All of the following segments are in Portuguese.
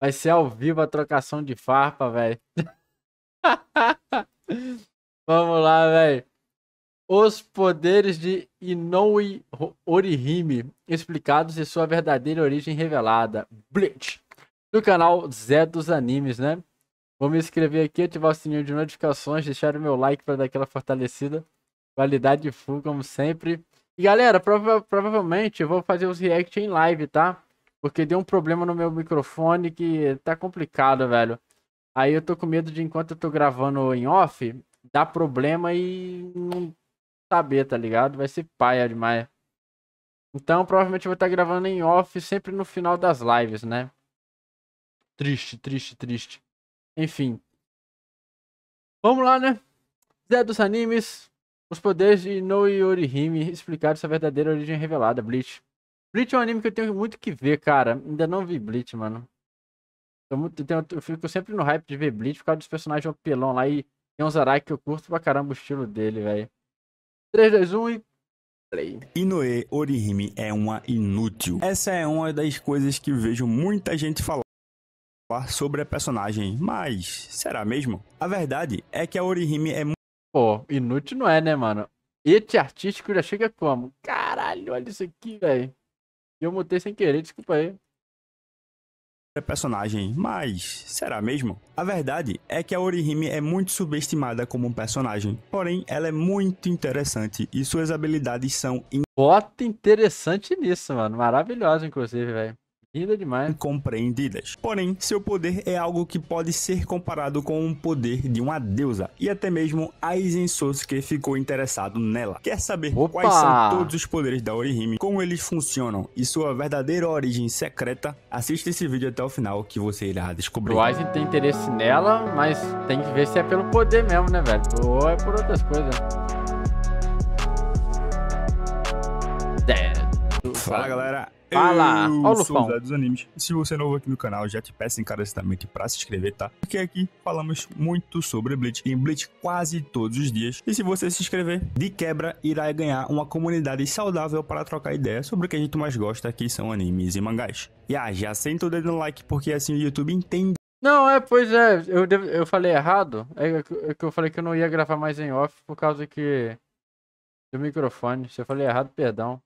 Vai ser ao vivo a trocação de farpa, velho. Vamos lá, velho. Os poderes de Inoue Orihime explicados e sua verdadeira origem revelada. Bleach. Do canal Zé dos Animes, né? Vou me inscrever aqui, ativar o sininho de notificações, deixar o meu like para dar aquela fortalecida. Qualidade full, como sempre. E galera, prova provavelmente eu vou fazer os react em live, tá? Porque deu um problema no meu microfone que tá complicado, velho. Aí eu tô com medo de, enquanto eu tô gravando em off, dar problema e não saber, tá ligado? Vai ser paia demais. Então, provavelmente eu vou estar tá gravando em off sempre no final das lives, né? Triste, triste, triste. Enfim. Vamos lá, né? Zé dos Animes, os poderes de No Yorihime explicaram sua verdadeira origem revelada, Bleach. Bleach é um anime que eu tenho muito que ver, cara. Ainda não vi Bleach, mano. Eu, muito, eu, tenho, eu fico sempre no hype de ver Bleach por causa dos personagens apelão lá e tem um Zarai que eu curto pra caramba o estilo dele, velho. 3, 2, 1 e Play. Inoue Orihime é uma inútil. Essa é uma das coisas que vejo muita gente falar sobre a personagem, mas será mesmo? A verdade é que a Orihime é Pô, inútil não é, né, mano? Ete artístico já chega como? Caralho, olha isso aqui, velho. E eu mutei sem querer, desculpa aí. É Personagem, mas será mesmo? A verdade é que a Orihime é muito subestimada como personagem, porém ela é muito interessante e suas habilidades são. In... Bota interessante nisso, mano. Maravilhosa, inclusive, velho. Compreendida demais. Compreendidas. Porém, seu poder é algo que pode ser comparado com o poder de uma deusa. E até mesmo Aizen Sosuke ficou interessado nela. Quer saber Opa! quais são todos os poderes da Orihime, como eles funcionam e sua verdadeira origem secreta? Assista esse vídeo até o final que você irá descobrir. O Aizen tem interesse nela, mas tem que ver se é pelo poder mesmo, né, velho? Ou é por outras coisas. Dead. É. Fala, galera. Fala! Eu sou Lufão. o Zé dos Animes. Se você é novo aqui no canal, já te peço encarecidamente para se inscrever, tá? Porque aqui falamos muito sobre Blitz, em Blitz quase todos os dias. E se você se inscrever, de quebra irá ganhar uma comunidade saudável para trocar ideias sobre o que a gente mais gosta, que são animes e mangás. E ah, já senta o dedo no like, porque assim o YouTube entende não, é, pois é, eu, eu falei errado. É, é, é que eu falei que eu não ia gravar mais em off por causa que do microfone. Se eu falei errado, perdão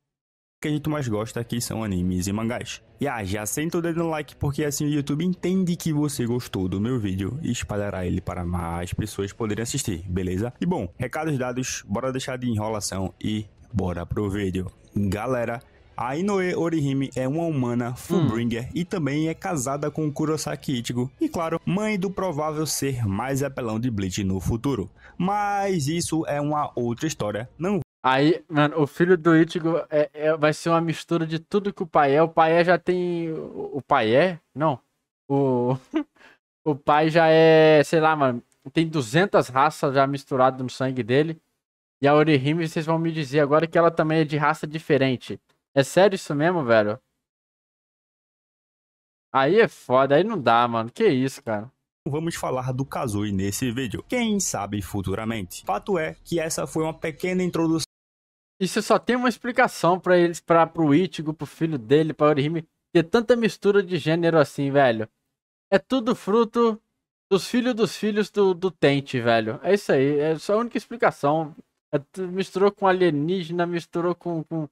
que a gente mais gosta aqui são animes e mangás. E ah, já senta o dedo no like porque assim o YouTube entende que você gostou do meu vídeo e espalhará ele para mais pessoas poderem assistir, beleza? E bom, recados dados, bora deixar de enrolação e bora pro vídeo. Galera, a Inoue Orihime é uma humana Fullbringer hum. e também é casada com Kurosaki Ichigo e, claro, mãe do provável ser mais apelão de Bleach no futuro. Mas isso é uma outra história, não Aí, mano, o filho do Itigo é, é, vai ser uma mistura de tudo que o pai é. O pai é já tem. O, o pai é? Não. O, o pai já é, sei lá, mano, tem 200 raças já misturadas no sangue dele. E a Orihime, vocês vão me dizer agora que ela também é de raça diferente. É sério isso mesmo, velho? Aí é foda, aí não dá, mano. Que isso, cara vamos falar do Kazui nesse vídeo. Quem sabe futuramente. Fato é que essa foi uma pequena introdução isso só tem uma explicação para eles, para pro Ichigo, pro filho dele, pra Orihime, ter tanta mistura de gênero assim, velho. É tudo fruto dos filhos dos filhos do, do Tente, velho. É isso aí, é só a única explicação. É, misturou com alienígena, misturou com, com,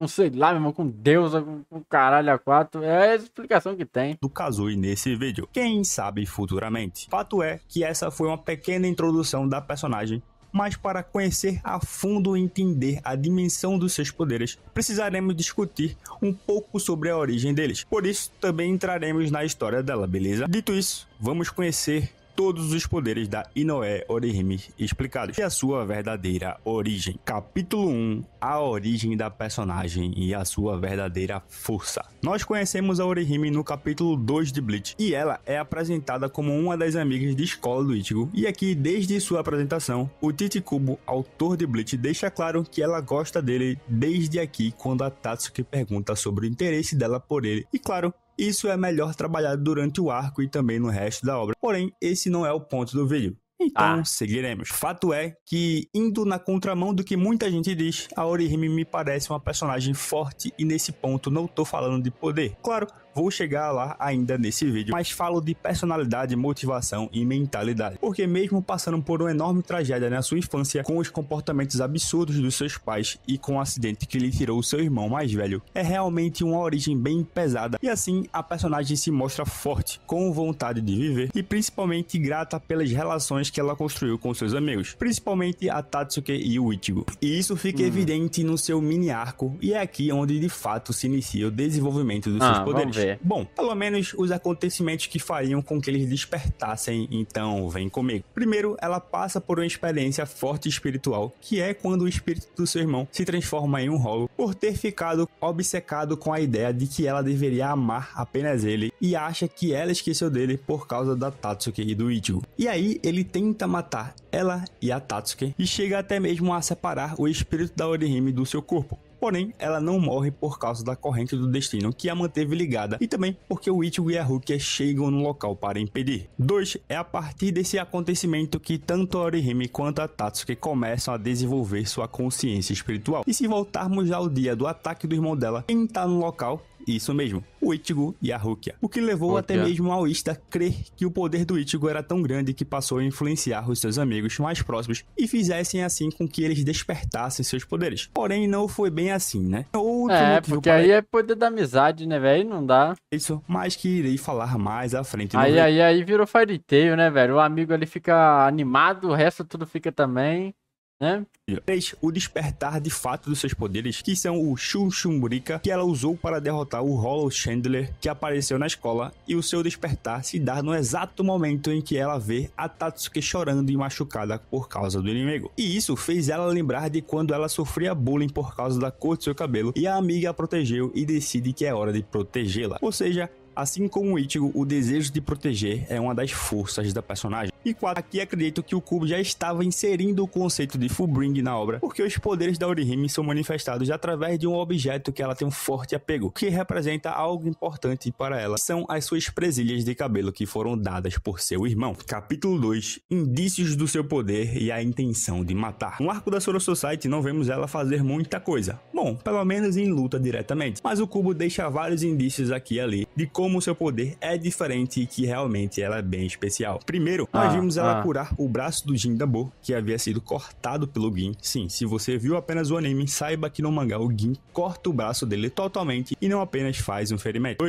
com sei lá, meu irmão, com deusa, com, com caralho a quatro. É a explicação que tem. Do Kazui nesse vídeo. Quem sabe futuramente? Fato é que essa foi uma pequena introdução da personagem mas para conhecer a fundo e entender a dimensão dos seus poderes, precisaremos discutir um pouco sobre a origem deles. Por isso, também entraremos na história dela, beleza? Dito isso, vamos conhecer todos os poderes da Inoue Orihime explicados e a sua verdadeira origem. Capítulo 1: A origem da personagem e a sua verdadeira força. Nós conhecemos a Orihime no capítulo 2 de Bleach e ela é apresentada como uma das amigas de escola do Ichigo. E aqui, desde sua apresentação, o Tite Kubo, autor de Bleach, deixa claro que ela gosta dele desde aqui quando a Tatsuki pergunta sobre o interesse dela por ele. E claro, isso é melhor trabalhado durante o arco e também no resto da obra. Porém, esse não é o ponto do vídeo. Então, ah. seguiremos. Fato é que, indo na contramão do que muita gente diz, a Orihime me parece uma personagem forte e nesse ponto não tô falando de poder. Claro, Vou chegar lá ainda nesse vídeo, mas falo de personalidade, motivação e mentalidade. Porque mesmo passando por uma enorme tragédia na sua infância, com os comportamentos absurdos dos seus pais e com o um acidente que lhe tirou seu irmão mais velho, é realmente uma origem bem pesada. E assim, a personagem se mostra forte, com vontade de viver e principalmente grata pelas relações que ela construiu com seus amigos, principalmente a Tatsuke e o Ichigo. E isso fica hum. evidente no seu mini arco e é aqui onde de fato se inicia o desenvolvimento dos ah, seus poderes. É. Bom, pelo menos os acontecimentos que fariam com que eles despertassem, então vem comigo. Primeiro, ela passa por uma experiência forte espiritual, que é quando o espírito do seu irmão se transforma em um rolo, por ter ficado obcecado com a ideia de que ela deveria amar apenas ele e acha que ela esqueceu dele por causa da Tatsuki e do Ichigo. E aí ele tenta matar ela e a Tatsuki e chega até mesmo a separar o espírito da Orihime do seu corpo. Porém, ela não morre por causa da corrente do destino que a manteve ligada e também porque o Ichigo e a Rukia é chegam no local para impedir. 2. É a partir desse acontecimento que tanto a Orihime quanto a Tatsuki começam a desenvolver sua consciência espiritual. E se voltarmos ao dia do ataque do irmão dela, quem está no local isso mesmo, o Ichigo e a Rukia. O que levou Rukia. até mesmo ao Ista a crer que o poder do Ichigo era tão grande que passou a influenciar os seus amigos mais próximos e fizessem assim com que eles despertassem seus poderes. Porém, não foi bem assim, né? É outro é, porque aí é poder da amizade, né, velho? Não dá. Isso, mas que irei falar mais à frente. Aí, é? aí, aí virou Fairy Tail, né, velho? O amigo ali fica animado, o resto tudo fica também né? 3. O despertar de fato dos seus poderes, que são o Shushumurika, que ela usou para derrotar o Hollow Chandler, que apareceu na escola, e o seu despertar se dá no exato momento em que ela vê a Tatsuki chorando e machucada por causa do inimigo. E isso fez ela lembrar de quando ela sofria bullying por causa da cor do seu cabelo, e a amiga a protegeu e decide que é hora de protegê-la. Ou seja, Assim como o Ichigo, o desejo de proteger é uma das forças da personagem. E 4. Aqui acredito que o Kubo já estava inserindo o conceito de Fullbring na obra, porque os poderes da Orihime são manifestados através de um objeto que ela tem um forte apego, que representa algo importante para ela. São as suas presilhas de cabelo que foram dadas por seu irmão. Capítulo 2. Indícios do seu poder e a intenção de matar. No arco da Soro Society não vemos ela fazer muita coisa. Bom, pelo menos em luta diretamente. Mas o Kubo deixa vários indícios aqui e ali de como como seu poder é diferente e que realmente ela é bem especial. Primeiro, nós ah, vimos ela ah. curar o braço do Jindabo, que havia sido cortado pelo Gin. Sim, se você viu apenas o anime, saiba que no mangá o Gin corta o braço dele totalmente e não apenas faz um ferimento.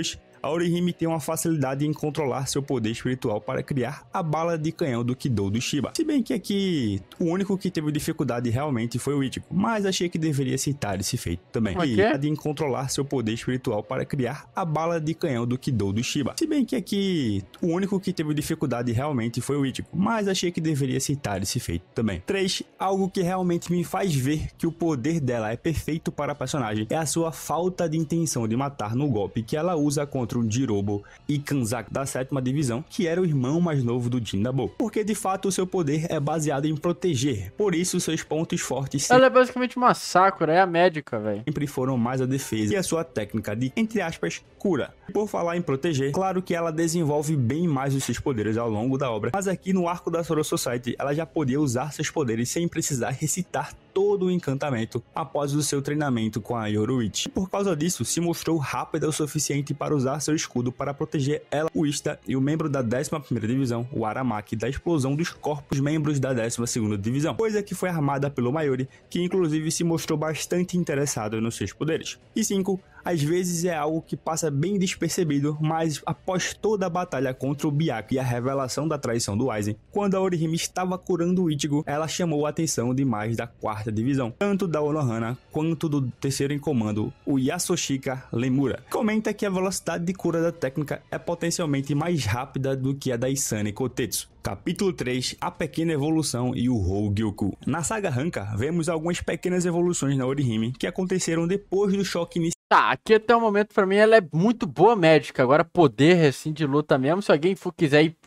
Aurihime tem uma facilidade em controlar seu poder espiritual para criar a bala de canhão do Kidou do Shiba. Se bem que aqui o único que teve dificuldade realmente foi o Ichigo, mas achei que deveria citar esse feito também. Okay. É e é? em controlar seu poder espiritual para criar a bala de canhão do Kidou do Shiba. Se bem que aqui o único que teve dificuldade realmente foi o Ichigo, mas achei que deveria citar esse feito também. 3. Algo que realmente me faz ver que o poder dela é perfeito para a personagem é a sua falta de intenção de matar no golpe que ela usa contra 4 Jirobo e Kanzak da sétima divisão, que era o irmão mais novo do Jindabu, porque de fato o seu poder é baseado em proteger, por isso seus pontos fortes Ela é basicamente uma Sakura, é a médica, velho. Sempre foram mais a defesa e a sua técnica de, entre aspas, cura. Por falar em proteger, claro que ela desenvolve bem mais os seus poderes ao longo da obra, mas aqui no arco da Soro Society ela já podia usar seus poderes sem precisar recitar todo o encantamento após o seu treinamento com a Yoruichi. E por causa disso, se mostrou rápida o suficiente para usar seu escudo para proteger ela, o Ista e o membro da 11ª Divisão, o Aramaki, da explosão dos corpos membros da 12ª Divisão, coisa que foi armada pelo Mayuri, que inclusive se mostrou bastante interessado nos seus poderes. E 5 às vezes é algo que passa bem despercebido, mas após toda a batalha contra o Biak e a revelação da traição do Aizen, quando a Orihime estava curando o Ichigo, ela chamou a atenção demais da quarta divisão, tanto da Onohana quanto do terceiro em comando, o Yasushika Lemura. Comenta que a velocidade de cura da técnica é potencialmente mais rápida do que a da Isane Kotetsu. Capítulo 3 A Pequena Evolução e o Hou-Gyoku Na saga Ranka, vemos algumas pequenas evoluções na Orihime que aconteceram depois do choque inicial Tá, aqui até o momento para mim ela é muito boa médica. Agora, poder assim de luta mesmo, se alguém for quiser ir.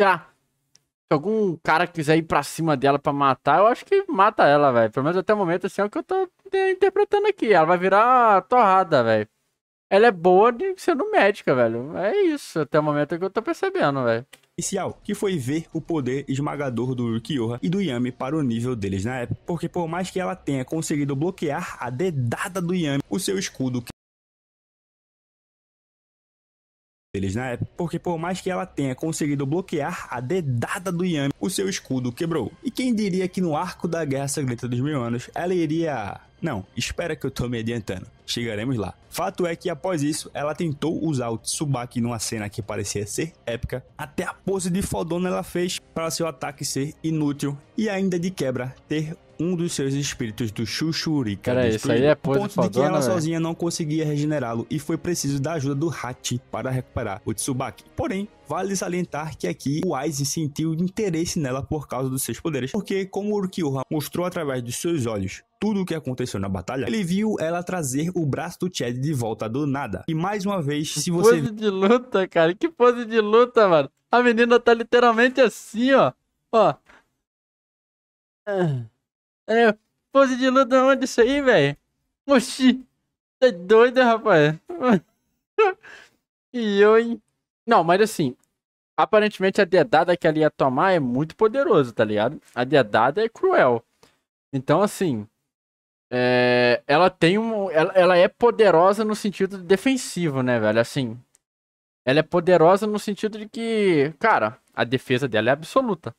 Ah, se algum cara quiser ir pra cima dela pra matar, eu acho que mata ela, velho. Pelo menos até o momento, assim, é o que eu tô interpretando aqui. Ela vai virar torrada, velho. Ela é boa de sendo médica, velho. É isso, até o momento é que eu tô percebendo, velho que foi ver o poder esmagador do Rukiyoha e do Yami para o nível deles na época, porque por mais que ela tenha conseguido bloquear a dedada do Yami, o seu escudo deles na época, porque por mais que ela tenha conseguido bloquear a dedada do Yami, o seu escudo quebrou. E quem diria que no arco da Guerra Sangrenta dos Mil Anos, ela iria não, espera que eu tô me adiantando. Chegaremos lá. Fato é que após isso, ela tentou usar o Tsubaki numa cena que parecia ser épica, até a pose de fodona ela fez para seu ataque ser inútil e ainda de quebra ter um dos seus espíritos do Chuchurica Cara, é isso aí é ponto de que ela né? sozinha não conseguia regenerá-lo e foi preciso da ajuda do Hachi para recuperar o Tsubaki. Porém, vale salientar que aqui o Aizen sentiu interesse nela por causa dos seus poderes, porque como Urukiuha mostrou através dos seus olhos tudo o que aconteceu na batalha, ele viu ela trazer o braço do Chad de volta do nada. E mais uma vez, se você... Que pose de luta, cara. Que pose de luta, mano. A menina tá literalmente assim, ó. Ó, é, pose de luta onde isso aí, velho? Oxi, tá doido, rapaz? e eu, hein? Não, mas assim, aparentemente a dedada que ela ia tomar é muito poderosa, tá ligado? A dedada é cruel. Então, assim, é... ela tem um. Ela, ela é poderosa no sentido defensivo, né, velho? Assim, ela é poderosa no sentido de que, cara, a defesa dela é absoluta.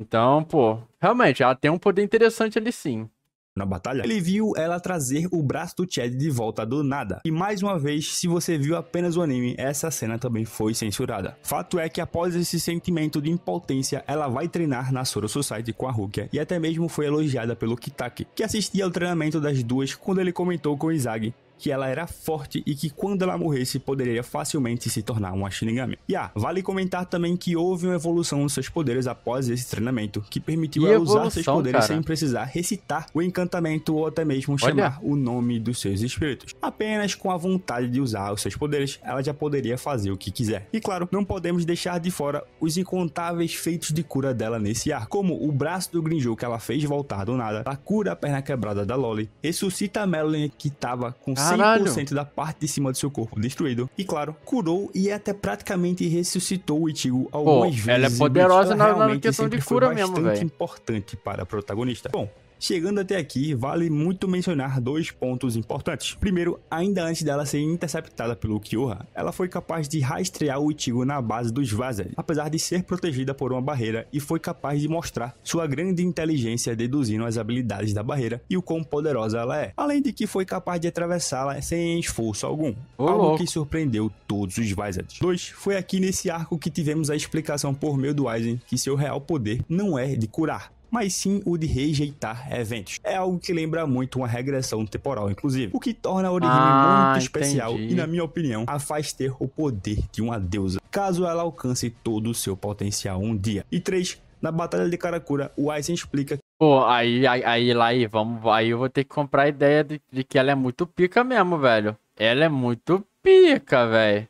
Então, pô, realmente, ela tem um poder interessante ali sim. Na batalha, ele viu ela trazer o braço do Chad de volta do nada. E mais uma vez, se você viu apenas o anime, essa cena também foi censurada. Fato é que após esse sentimento de impotência, ela vai treinar na Soro Society com a Rukia e até mesmo foi elogiada pelo Kitaki, que assistia ao treinamento das duas quando ele comentou com o Izagi que ela era forte e que quando ela morresse poderia facilmente se tornar uma Shinigami. E ah, vale comentar também que houve uma evolução nos seus poderes após esse treinamento, que permitiu ela evolução, usar seus poderes cara. sem precisar recitar o encantamento ou até mesmo Olha. chamar o nome dos seus espíritos. Apenas com a vontade de usar os seus poderes, ela já poderia fazer o que quiser. E claro, não podemos deixar de fora os incontáveis feitos de cura dela nesse ar, como o braço do Grinjo que ela fez voltar do nada, a cura a perna quebrada da Loli, ressuscita a Melanie que tava com ah, Caralho. 100% da parte de cima do seu corpo destruído. E claro, curou e até praticamente ressuscitou o Ichigo algumas Pô, vezes. Ela é poderosa na, na questão de cura mesmo, velho. importante para a protagonista. Bom, Chegando até aqui, vale muito mencionar dois pontos importantes. Primeiro, ainda antes dela ser interceptada pelo Kyoha, ela foi capaz de rastrear o Ichigo na base dos Vazari, apesar de ser protegida por uma barreira e foi capaz de mostrar sua grande inteligência deduzindo as habilidades da barreira e o quão poderosa ela é, além de que foi capaz de atravessá-la sem esforço algum, oh, algo louco. que surpreendeu todos os Vazari. Dois, Foi aqui nesse arco que tivemos a explicação por meio do Aizen que seu real poder não é de curar, mas sim o de rejeitar eventos. É algo que lembra muito uma regressão temporal, inclusive, o que torna a origem ah, muito especial e, na minha opinião, a faz ter o poder de uma deusa, caso ela alcance todo o seu potencial um dia. E três Na Batalha de Karakura, o Aizen explica Pô, aí, aí, aí, lá, aí, vamos, aí eu vou ter que comprar a ideia de, de que ela é muito pica mesmo, velho. Ela é muito pica, velho.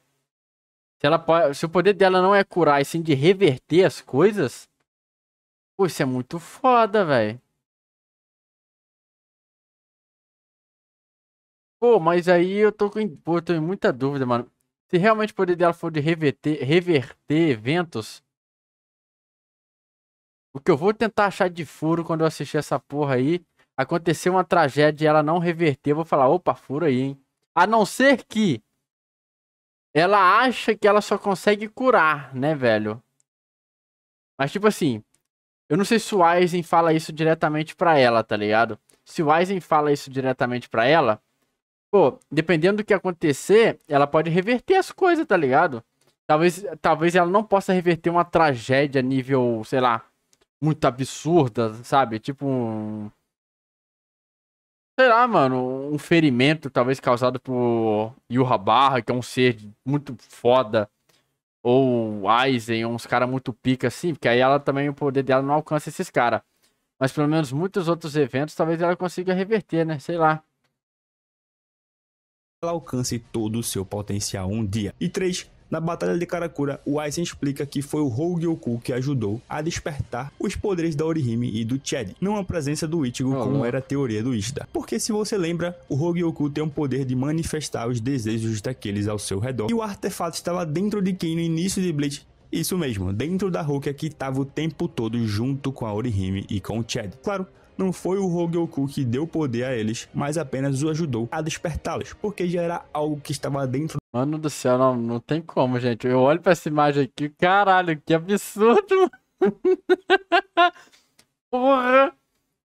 Se, ela pode, se o poder dela não é curar, e sim de reverter as coisas, Pô, isso é muito foda, velho. Pô, mas aí eu tô com. Pô, eu tô em muita dúvida, mano. Se realmente o poder dela for de reverter, reverter eventos. O que eu vou tentar achar de furo quando eu assistir essa porra aí. Aconteceu uma tragédia e ela não reverter. Eu vou falar, opa, furo aí, hein? A não ser que. Ela acha que ela só consegue curar, né, velho? Mas, tipo assim. Eu não sei se o Eisen fala isso diretamente para ela, tá ligado? Se o Eisen fala isso diretamente para ela, pô, dependendo do que acontecer, ela pode reverter as coisas, tá ligado? Talvez, talvez ela não possa reverter uma tragédia nível, sei lá, muito absurda, sabe? Tipo um. Sei lá, mano, um ferimento talvez causado por Yuha Barra, que é um ser muito foda ou Aizen, uns caras muito pica assim, porque aí ela também, o poder dela não alcança esses caras. Mas pelo menos muitos outros eventos, talvez ela consiga reverter, né? Sei lá. Ela alcance todo o seu potencial um dia. E três, na Batalha de Karakura, o Aizen explica que foi o Rogue Oku que ajudou a despertar os poderes da Orihime e do Chad, não a presença do Ichigo oh, como não. era a teoria do Ishida. Porque se você lembra, o Rogue Oku tem o poder de manifestar os desejos daqueles ao seu redor, e o artefato estava dentro de quem no início de Bleach isso mesmo, dentro da Rukia que estava o tempo todo junto com a Orihime e com o Chad. Claro, não foi o Hogoku que deu poder a eles, mas apenas o ajudou a despertá-los, porque já era algo que estava dentro Mano do céu, não, não tem como, gente. Eu olho pra essa imagem aqui, caralho, que absurdo, mano. Porra.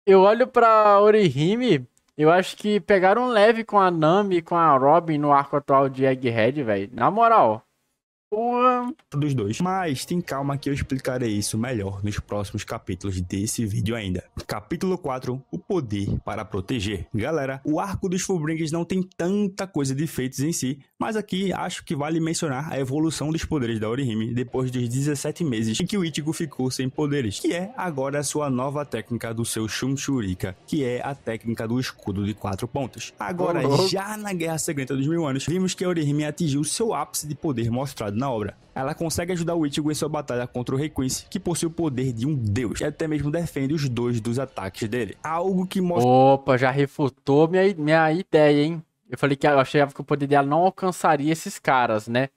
Eu olho pra Orihime, eu acho que pegaram leve com a Nami e com a Robin no arco atual de Egghead, velho. Na moral dos dois. Mas tem calma que eu explicarei isso melhor nos próximos capítulos desse vídeo ainda. Capítulo 4: O poder para proteger. Galera, o arco dos Fullbringers não tem tanta coisa de feitos em si, mas aqui acho que vale mencionar a evolução dos poderes da Orihime depois dos 17 meses em que o Ichigo ficou sem poderes, que é agora a sua nova técnica do seu Shunshurika, que é a técnica do escudo de quatro pontas. Agora, já na Guerra Secreta dos Mil Anos, vimos que a Orihime atingiu seu ápice de poder mostrado na obra. Ela consegue ajudar o Ichigo em sua batalha contra o Rei Quincy, que possui o poder de um deus, e até mesmo defende os dois dos ataques dele. Algo que mostra... Opa, já refutou minha, minha ideia, hein? Eu falei que eu achava que o poder dela não alcançaria esses caras, né?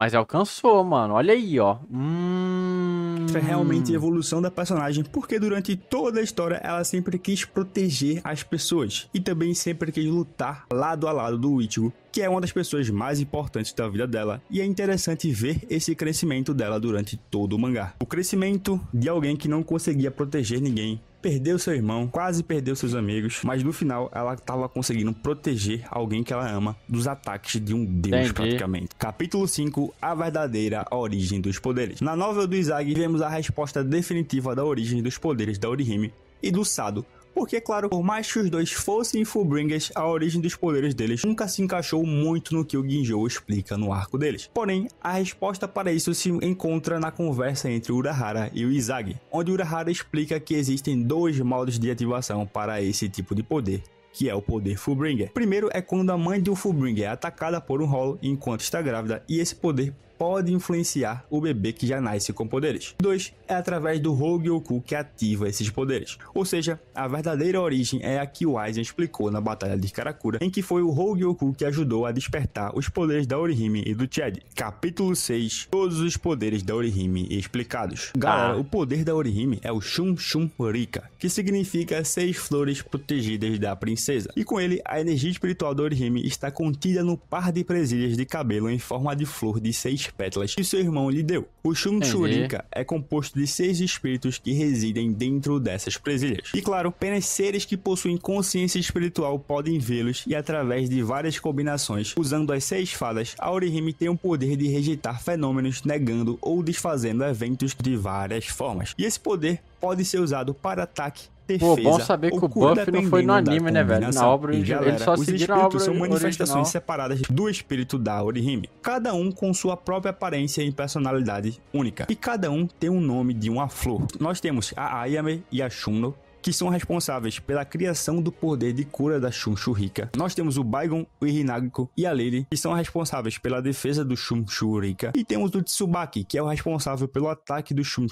Mas alcançou, mano. Olha aí, ó. Hum... É realmente a evolução da personagem, porque durante toda a história ela sempre quis proteger as pessoas e também sempre quis lutar lado a lado do Ichigo que é uma das pessoas mais importantes da vida dela, e é interessante ver esse crescimento dela durante todo o mangá. O crescimento de alguém que não conseguia proteger ninguém, perdeu seu irmão, quase perdeu seus amigos, mas no final ela estava conseguindo proteger alguém que ela ama dos ataques de um deus Entendi. praticamente. Capítulo 5: A verdadeira origem dos poderes. Na novela do Izagi vemos a resposta definitiva da origem dos poderes da Orihime e do Sado porque, claro, por mais que os dois fossem Fullbringers, a origem dos poderes deles nunca se encaixou muito no que o Ginjo explica no arco deles. Porém, a resposta para isso se encontra na conversa entre Urahara e o Izagi, onde Urahara explica que existem dois modos de ativação para esse tipo de poder, que é o poder Fullbringer. Primeiro é quando a mãe de um Fullbringer é atacada por um Hollow enquanto está grávida e esse poder pode influenciar o bebê que já nasce com poderes. 2. É através do Oku que ativa esses poderes. Ou seja, a verdadeira origem é a que o Aizen explicou na Batalha de Karakura, em que foi o Oku que ajudou a despertar os poderes da Orihime e do Chad. Capítulo 6. Todos os poderes da Orihime explicados. Galera, ah. o poder da Orihime é o Shun Shun Rika, que significa seis flores protegidas da princesa. E com ele, a energia espiritual da Orihime está contida no par de presilhas de cabelo em forma de flor de seis pétalas que seu irmão lhe deu. O Shun Shurika é composto de seis espíritos que residem dentro dessas presilhas. E claro, apenas seres que possuem consciência espiritual podem vê-los e através de várias combinações, usando as seis fadas, Aurihime tem o poder de rejeitar fenômenos, negando ou desfazendo eventos de várias formas. E esse poder pode ser usado para ataque defesa. Pô, bom saber que o buff não foi no anime, né, velho? Na obra, e, galera, eles só os espíritos são manifestações original. separadas do espírito da Orihime, cada um com sua própria aparência e personalidade única. E cada um tem um nome de uma flor. Nós temos a Ayame e a Shuno, que são responsáveis pela criação do poder de cura da Shun Nós temos o Baigon, o Irinagiko e a Lily, que são responsáveis pela defesa do Shun E temos o Tsubaki, que é o responsável pelo ataque do Shun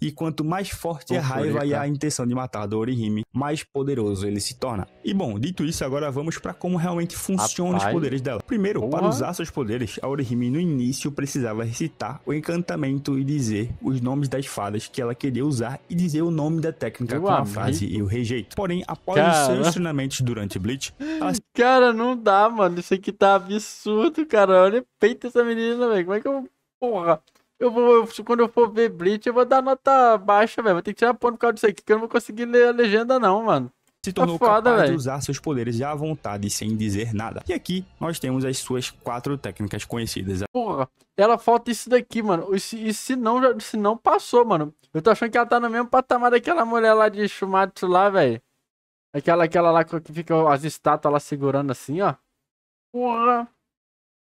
E quanto mais forte é a raiva Shurika. e a intenção de matar do Orihime, mais poderoso ele se torna. E bom, dito isso, agora vamos para como realmente funcionam Rapaz. os poderes dela. Primeiro, Boa. para usar seus poderes, a Orihime no início precisava recitar o encantamento e dizer os nomes das fadas que ela queria usar e dizer o nome da técnica Boa. com a fada e o rejeito. Porém, após cara... os seus treinamentos durante Bleach, ela... Cara, não dá, mano. Isso aqui tá absurdo, cara. Olha peito essa menina, velho. Como é que eu. Porra. Eu vou, eu, quando eu for ver Bleach, eu vou dar nota baixa, velho. Vou ter que tirar ponto por causa disso aqui, que eu não vou conseguir ler a legenda, não, mano se tornou tá foda, capaz véio. de usar seus poderes à vontade, sem dizer nada. E aqui nós temos as suas quatro técnicas conhecidas. Porra, ela falta isso daqui, mano. E se, não, se não passou, mano. Eu tô achando que ela tá no mesmo patamar daquela mulher lá de Shumatsu lá, velho. Aquela, aquela lá que fica as estátuas lá segurando assim, ó. Porra.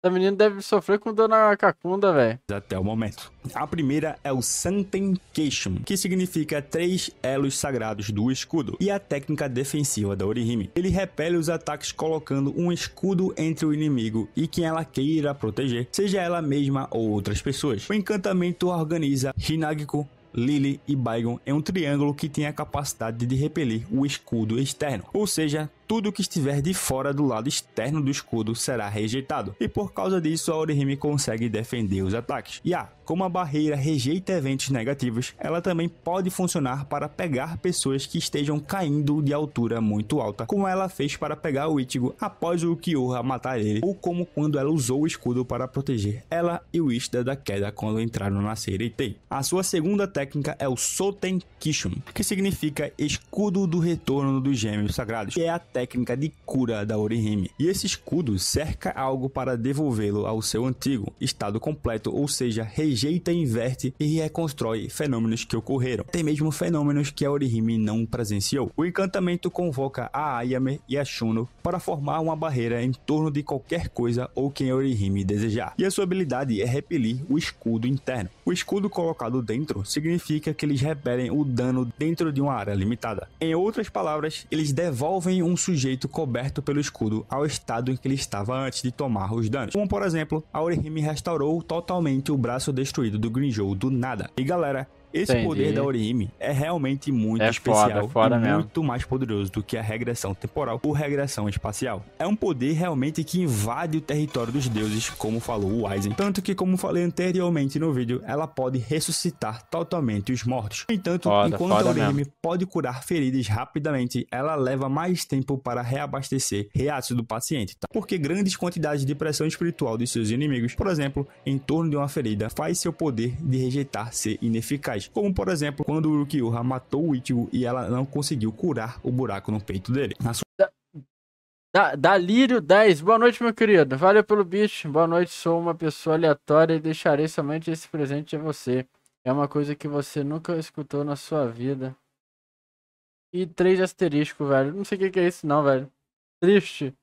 Essa menina deve sofrer com dona Cacunda, velho. Até o momento. A primeira é o Santenkeishun, que significa três elos sagrados do escudo, e a técnica defensiva da Orihime. Ele repele os ataques colocando um escudo entre o inimigo e quem ela queira proteger, seja ela mesma ou outras pessoas. O encantamento organiza Hinagiko Lily e Baigon é um triângulo que tem a capacidade de repelir o escudo externo, ou seja, tudo que estiver de fora do lado externo do escudo será rejeitado, e por causa disso a Orihime consegue defender os ataques. E ah, como a barreira rejeita eventos negativos, ela também pode funcionar para pegar pessoas que estejam caindo de altura muito alta, como ela fez para pegar o Ichigo após o Kyoha matar ele, ou como quando ela usou o escudo para proteger ela e o Ishida da queda quando entraram na Seireitei. A sua segunda técnica é o Soten Kishun, que significa escudo do retorno dos gêmeos sagrados, que é a técnica de cura da Orihime, e esse escudo cerca algo para devolvê-lo ao seu antigo estado completo, ou seja, rejeita, inverte e reconstrói fenômenos que ocorreram, Tem mesmo fenômenos que a Orihime não presenciou. O encantamento convoca a Ayame e a Shuno para formar uma barreira em torno de qualquer coisa ou quem a Orihime desejar, e a sua habilidade é repelir o escudo interno. O escudo colocado dentro significa que eles repelem o dano dentro de uma área limitada. Em outras palavras, eles devolvem um sujeito coberto pelo escudo ao estado em que ele estava antes de tomar os danos. Como por exemplo, Aurihime restaurou totalmente o braço destruído do Grinjou do nada. E galera, esse Entendi. poder da Orihime é realmente muito é especial foda, é foda e muito mais poderoso do que a regressão temporal ou regressão espacial. É um poder realmente que invade o território dos deuses, como falou o Aizen. Tanto que, como falei anteriormente no vídeo, ela pode ressuscitar totalmente os mortos. No entanto, foda, enquanto foda a Orihime mesmo. pode curar feridas rapidamente, ela leva mais tempo para reabastecer reatos do paciente, tá? porque grandes quantidades de pressão espiritual dos seus inimigos, por exemplo, em torno de uma ferida, faz seu poder de rejeitar ser ineficaz como por exemplo, quando o Urukiuha matou o Ichigo e ela não conseguiu curar o buraco no peito dele. Na sua... da, da, Dalírio 10, boa noite, meu querido. Valeu pelo bicho. Boa noite, sou uma pessoa aleatória e deixarei somente esse presente a você. É uma coisa que você nunca escutou na sua vida. E três asterisco, velho. Não sei o que é isso, não, velho. Triste.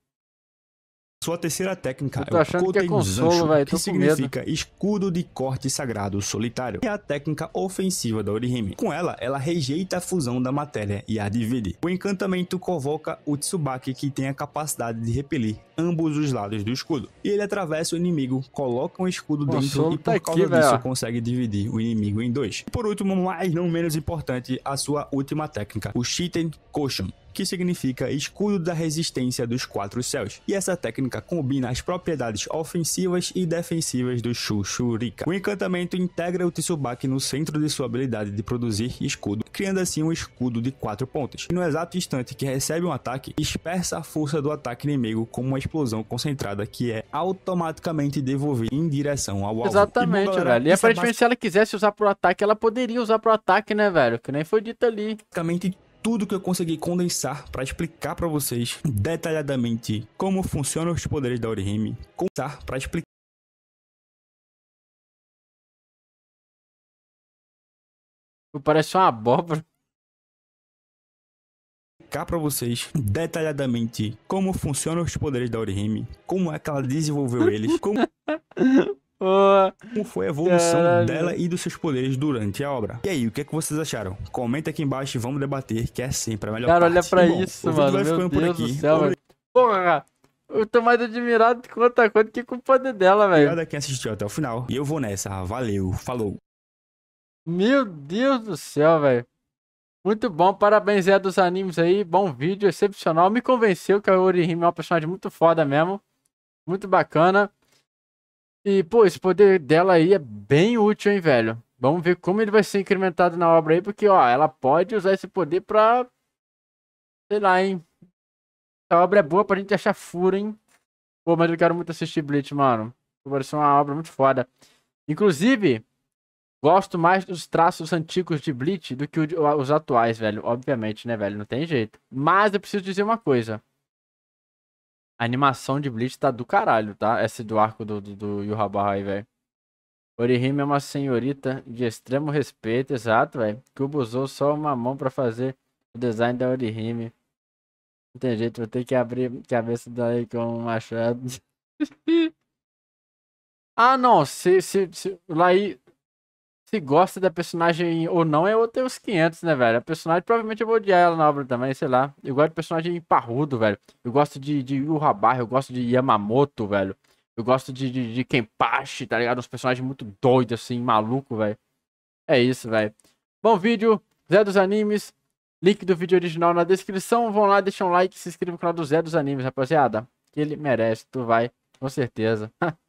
Sua terceira técnica é o que é que significa medo. escudo de corte sagrado solitário. É a técnica ofensiva da Orihime. Com ela, ela rejeita a fusão da matéria e a divide. O encantamento convoca o Tsubaki, que tem a capacidade de repelir ambos os lados do escudo. E ele atravessa o inimigo, coloca um escudo Nossa, dentro e por tá causa aqui, disso véio. consegue dividir o inimigo em dois. E por último, mas não menos importante, a sua última técnica, o Shitten Caution que significa escudo da resistência dos quatro céus. E essa técnica combina as propriedades ofensivas e defensivas do Shushurika. O encantamento integra o Tsubaki no centro de sua habilidade de produzir escudo, criando assim um escudo de quatro pontas. E no exato instante que recebe um ataque, dispersa a força do ataque inimigo como uma explosão concentrada que é automaticamente devolvida em direção ao alvo. Exatamente, bom, galera, velho. E aparentemente, é, é se ela quisesse usar pro ataque, ela poderia usar pro ataque, né, velho? Que nem foi dito ali. Basicamente tudo que eu consegui condensar para explicar para vocês detalhadamente como funcionam os poderes da Orihime, contar para explicar Parece uma abóbora explicar para vocês detalhadamente como funcionam os poderes da Orihime, como é que ela desenvolveu eles, como... Como foi a evolução dela e dos seus poderes durante a obra? E aí, o que, é que vocês acharam? Comenta aqui embaixo e vamos debater, que é sempre a melhor Cara, parte. olha pra tá Bom, isso, mano. Vai Meu Deus por aqui. do céu, Porra! Eu tô mais admirado com a coisa que o poder dela, velho. Obrigado a quem assistiu até o final. E eu vou nessa. Valeu, falou. Meu Deus do céu, velho. Muito bom, parabéns, Zé dos Animes aí. Bom vídeo, excepcional. Me convenceu que a Orihime é uma personagem muito foda mesmo. Muito bacana. E, pô, esse poder dela aí é bem útil, hein, velho. Vamos ver como ele vai ser incrementado na obra aí, porque, ó, ela pode usar esse poder pra. Sei lá, hein. A obra é boa pra gente achar furo, hein. Pô, mas eu quero muito assistir Bleach, mano. Vai ser uma obra muito foda. Inclusive, Gosto mais dos traços antigos de Bleach do que os atuais, velho. Obviamente, né, velho? Não tem jeito. Mas eu preciso dizer uma coisa. A animação de Bleach tá do caralho, tá? Essa do arco do, do, do aí, velho. Orihime é uma senhorita de extremo respeito, exato, velho. Kubo usou só uma mão para fazer o design da Orihime. Não tem jeito, vou ter que abrir a cabeça daí com um machado. ah, não. Se, se, se, Laí, se gosta da personagem ou não é outro os 500, né, velho? A personagem, provavelmente eu vou odiar ela na obra também, sei lá. Eu gosto de personagem parrudo, velho. Eu gosto de, de Urrabar, eu gosto de Yamamoto, velho. Eu gosto de, de, de Kenpachi, tá ligado? Uns personagens muito doidos, assim, maluco, velho. É isso, velho. Bom vídeo, Zé dos Animes. Link do vídeo original na descrição. Vão lá, deixa um like, se inscreva no canal do Zé dos Animes, rapaziada. Que ele merece, tu vai, com certeza.